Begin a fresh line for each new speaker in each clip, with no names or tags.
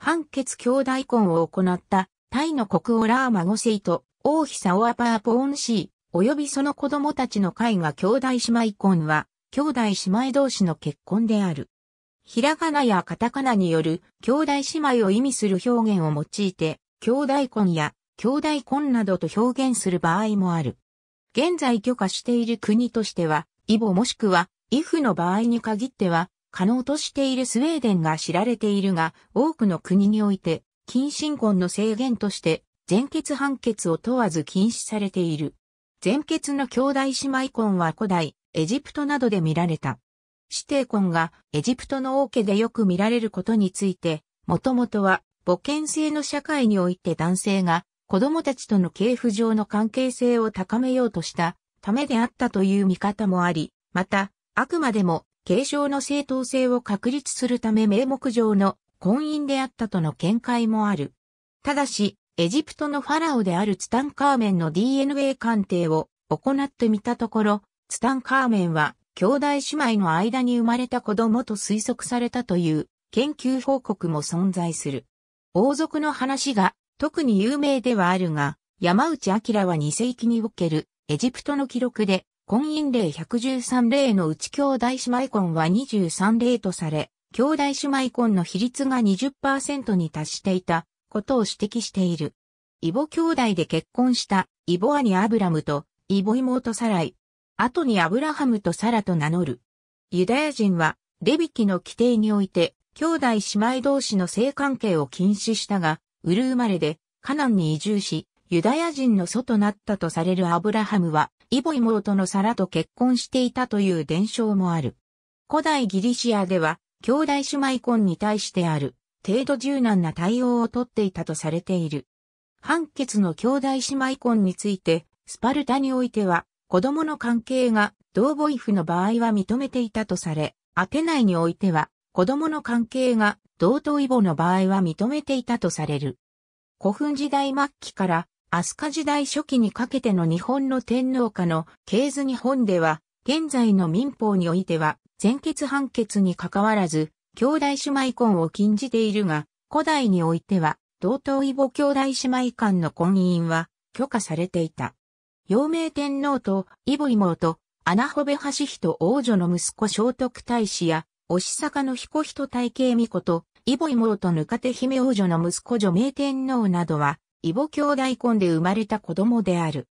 判決兄弟婚を行ったタイの国王ラーマゴセイと王妃サオアパーポーンシー、及びその子供たちの会が兄弟姉妹婚は、兄弟姉妹同士の結婚である。ひらがなやカタカナによる兄弟姉妹を意味する表現を用いて、兄弟婚や兄弟婚などと表現する場合もある。現在許可している国としては、イボもしくは、イフの場合に限っては、可能としているスウェーデンが知られているが、多くの国において、近親婚の制限として、全血判決を問わず禁止されている。全血の兄弟姉妹婚は古代、エジプトなどで見られた。指定婚がエジプトの王家でよく見られることについて、もともとは母権制の社会において男性が子供たちとの系譜上の関係性を高めようとしたためであったという見方もあり、また、あくまでも継承の正当性を確立するため名目上の婚姻であったとの見解もある。ただし、エジプトのファラオであるツタンカーメンの DNA 鑑定を行ってみたところ、ツタンカーメンは兄弟姉妹の間に生まれた子供と推測されたという研究報告も存在する。王族の話が特に有名ではあるが、山内明は2世紀におけるエジプトの記録で婚姻例113例のうち兄弟姉妹婚は23例とされ、兄弟姉妹婚の比率が20%に達していたことを指摘している。イボ兄弟で結婚したイボ兄アブラムとイボ妹サライ。後にアブラハムとサラと名乗る。ユダヤ人はレビキの規定において兄弟姉妹同士の性関係を禁止したが、ウル生まれでカナンに移住し、ユダヤ人の祖となったとされるアブラハムはイボ妹のサラと結婚していたという伝承もある。古代ギリシアでは、兄弟姉妹婚に対してある、程度柔軟な対応をとっていたとされている。判決の兄弟姉妹婚について、スパルタにおいては、子供の関係が同母異父の場合は認めていたとされ、アテナイにおいては、子供の関係が同等異母の場合は認めていたとされる。古墳時代末期から飛鳥時代初期にかけての日本の天皇家の系図日本では、現在の民法においては、前決判決に関わらず、兄弟姉妹婚を禁じているが、古代においては、同等異母兄弟姉妹間の婚姻は許可されていた。陽明天皇と異母妹、穴穂部橋人王女の息子聖徳太子や、押坂の彦人大慶巫女と、異母妹ぬかて姫王女の息子女明天皇などは、異母兄弟婚で生まれた子供である。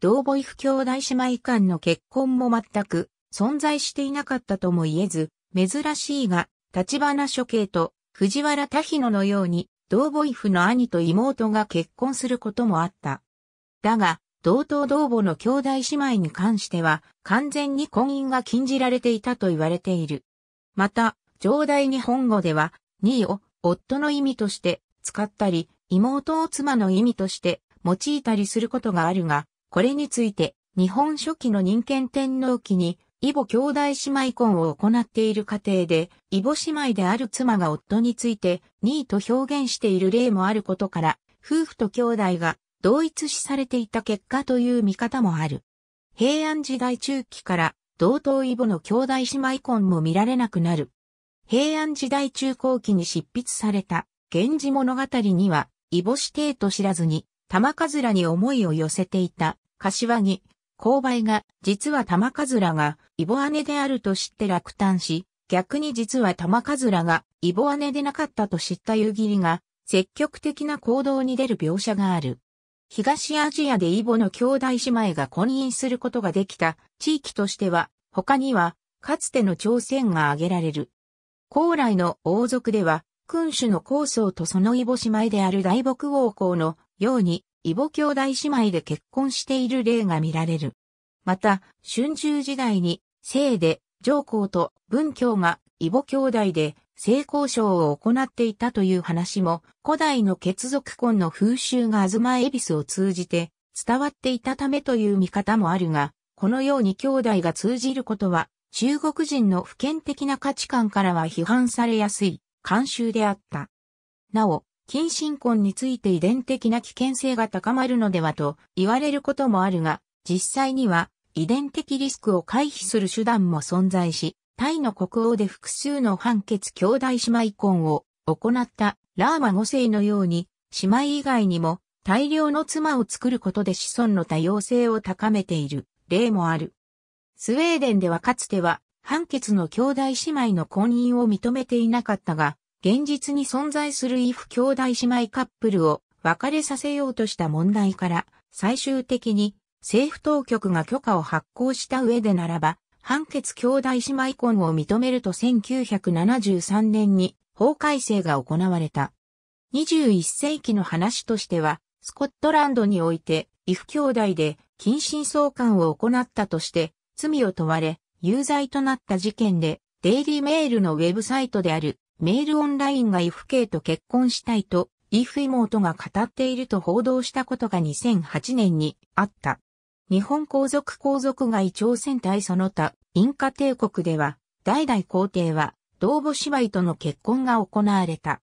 同母異父兄弟姉妹間の結婚も全く存在していなかったとも言えず、珍しいが、立花処刑と藤原多比野のように、同母異父の兄と妹が結婚することもあった。だが、同等同母の兄弟姉妹に関しては、完全に婚姻が禁じられていたと言われている。また、上代日本語では、兄を夫の意味として使ったり、妹を妻の意味として用いたりすることがあるが、これについて、日本初期の人権天皇期に、異母兄弟姉妹婚を行っている過程で、異母姉妹である妻が夫について、2位と表現している例もあることから、夫婦と兄弟が同一視されていた結果という見方もある。平安時代中期から、同等異母の兄弟姉妹婚も見られなくなる。平安時代中後期に執筆された、源氏物語には、イボシてと知らずに、玉カズラに思いを寄せていた、柏木、勾配が、実は玉カズラが、イボ姉であると知って落胆し、逆に実は玉カズラが、イボ姉でなかったと知った夕霧が、積極的な行動に出る描写がある。東アジアでイボの兄弟姉妹が婚姻することができた地域としては、他には、かつての朝鮮が挙げられる。高麗の王族では、君主の高僧とそのイボ姉妹である大牧王侯のように、異母兄弟姉妹で結婚している例が見られる。また、春秋時代に、姓で、上皇と文教が異母兄弟で性交渉を行っていたという話も、古代の血族婚の風習が東恵比寿を通じて伝わっていたためという見方もあるが、このように兄弟が通じることは、中国人の普遍的な価値観からは批判されやすい。慣習であった。なお、近親婚について遺伝的な危険性が高まるのではと言われることもあるが、実際には遺伝的リスクを回避する手段も存在し、タイの国王で複数の判決兄弟姉妹婚を行ったラーマ5世のように、姉妹以外にも大量の妻を作ることで子孫の多様性を高めている例もある。スウェーデンではかつては判決の兄弟姉妹の婚姻を認めていなかったが、現実に存在する異父兄弟姉妹カップルを別れさせようとした問題から、最終的に政府当局が許可を発行した上でならば、判決兄弟姉妹婚を認めると1973年に法改正が行われた。21世紀の話としては、スコットランドにおいて、異父兄弟で近親相関を行ったとして、罪を問われ、有罪となった事件で、デイリーメールのウェブサイトであるメールオンラインがイフ系と結婚したいと、イフ妹が語っていると報道したことが2008年にあった。日本皇族皇族外朝鮮大その他、インカ帝国では、代々皇帝は、同母姉妹との結婚が行われた。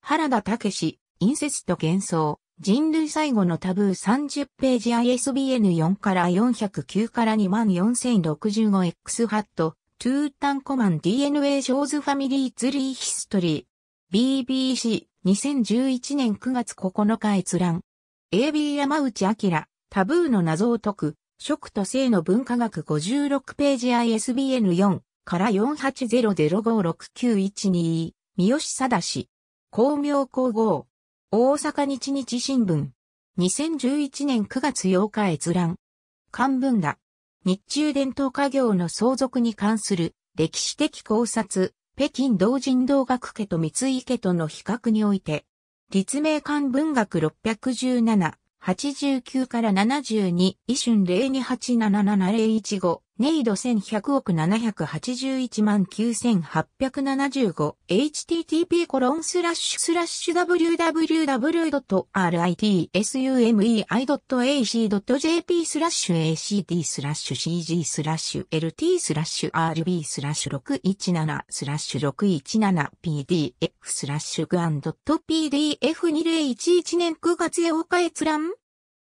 原田武史、イと幻想、人類最後のタブー30ページ ISBN4 から409から 24065X ハット、トゥータンコマン DNA ショーズファミリーツリーヒストリー。BBC、2011年9月9日閲覧。AB 山内明、タブーの謎を解く、食と性の文化学56ページ ISBN4 から4 8 0 0 5 6 9 1 2三好貞氏。光明皇后。大阪日日新聞。2011年9月8日閲覧。漢文だ。日中伝統家業の相続に関する歴史的考察、北京同人同学家と三井家との比較において、立命館文学617、89から72、一春02877701 5ネイド1100億781万 9875http コロンスラッシュスラッシュ www.ritsumei.ac.jp スラッシュ acd スラッシュ cg スラッシュ lt スラッシュ rb スラッシュ617スラッシュ 617pdf スラッシュグア n ド .pdf2011 年9月8日閲覧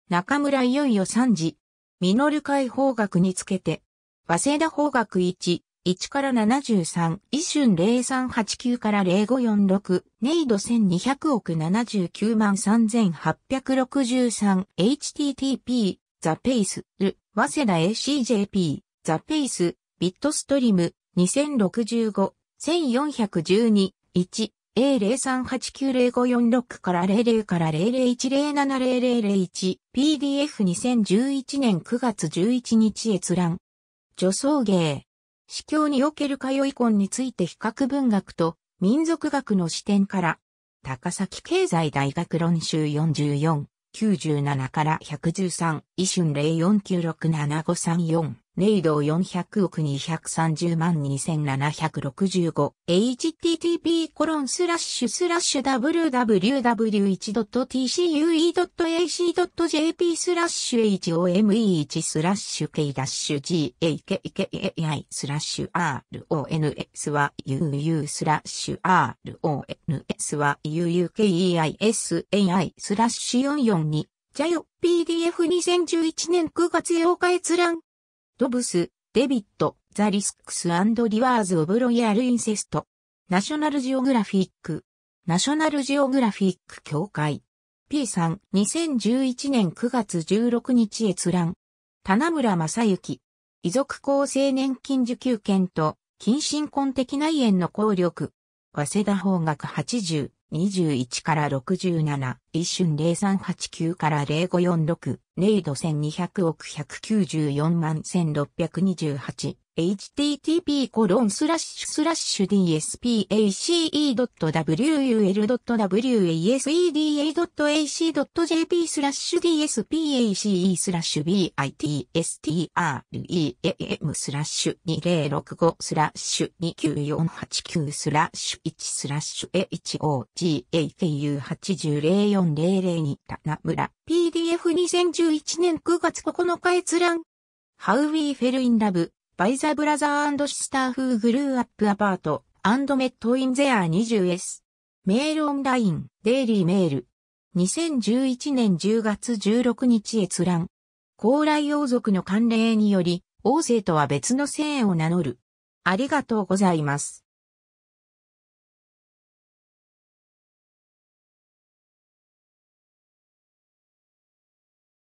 中村いよいよ3時。ミノル解放学につけて、早稲田法学1、1から73、一春0389から0546、ネイド1200億79万3863、http、ザペイス、ル、早稲田 ACJP、ザペイス、ビットストリーム、2065、1412、1、A03890546 から00から00107001 0 PDF2011 年9月11日閲覧女装芸。司教における通い婚について比較文学と民族学の視点から、高崎経済大学論集44、97から113、イシュン0 4 9 6 7 5 3 4ネイド400億230万2765、http コロンスラッシュスラッシュ www1.tcue.ac.jp スラッシュ home1 スラッシュ k ダッシュ g a k k a i スラッシュ r o n s は u u スラッシュ r o n s は u u k e i s a i スラッシュ442ジャヨ PDF2011 年9月8日閲覧。ドブス、デビット、ザ・リスクス・アンド・リワーズ・オブ・ロイヤル・インセスト。ナショナルジオグラフィック。ナショナルジオグラフィック協会。P さん、2011年9月16日閲覧。棚村正幸。遺族厚生年金受給権と、近親婚的内縁の効力。早稲田法学80。21から67、一瞬0389から0546。ネイド1200億194万 1628http コロンスラッシュスラッシュ d s p a c e w u l w a s e d a a c j p スラッシュ dspace スラッシュ bitstream スラッシュ2065スラッシュ29489スラッシュ1スラッシュ hogaku800400 に田村 PDF2011 年9月9日閲覧。How we fell in love by the brother and sister who grew up apart and met in their 20s. メールオンライン、デイリーメール。2011年10月16日閲覧。高麗王族の慣例により、王政とは別の姓を名乗る。ありがとうございます。